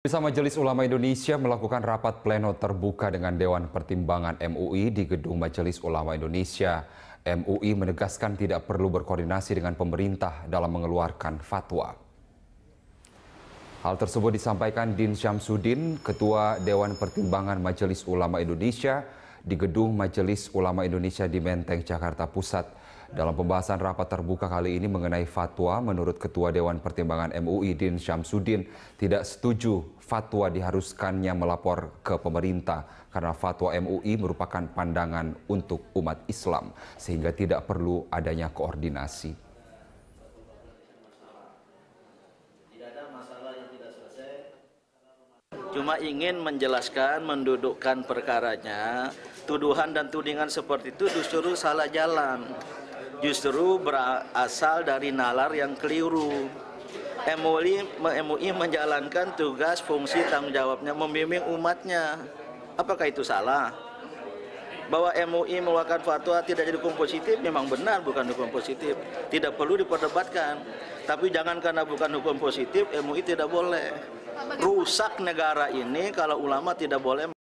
Bisa Majelis Ulama Indonesia melakukan rapat pleno terbuka dengan Dewan Pertimbangan MUI di Gedung Majelis Ulama Indonesia. MUI menegaskan tidak perlu berkoordinasi dengan pemerintah dalam mengeluarkan fatwa. Hal tersebut disampaikan Din Syamsuddin, Ketua Dewan Pertimbangan Majelis Ulama Indonesia, di Gedung Majelis Ulama Indonesia di Menteng, Jakarta Pusat. Dalam pembahasan rapat terbuka kali ini mengenai fatwa, menurut Ketua Dewan Pertimbangan MUI Din Syamsuddin tidak setuju fatwa diharuskannya melapor ke pemerintah karena fatwa MUI merupakan pandangan untuk umat Islam sehingga tidak perlu adanya koordinasi. cuma ingin menjelaskan, mendudukkan perkaranya. Tuduhan dan tudingan seperti itu justru salah jalan, justru berasal dari nalar yang keliru. MUI, MUI menjalankan tugas, fungsi, tanggung jawabnya, membimbing umatnya. Apakah itu salah? Bahwa MUI mengeluarkan fatwa tidak jadi hukum positif memang benar bukan hukum positif. Tidak perlu diperdebatkan. Tapi jangan karena bukan hukum positif, MUI tidak boleh rusak negara ini kalau ulama tidak boleh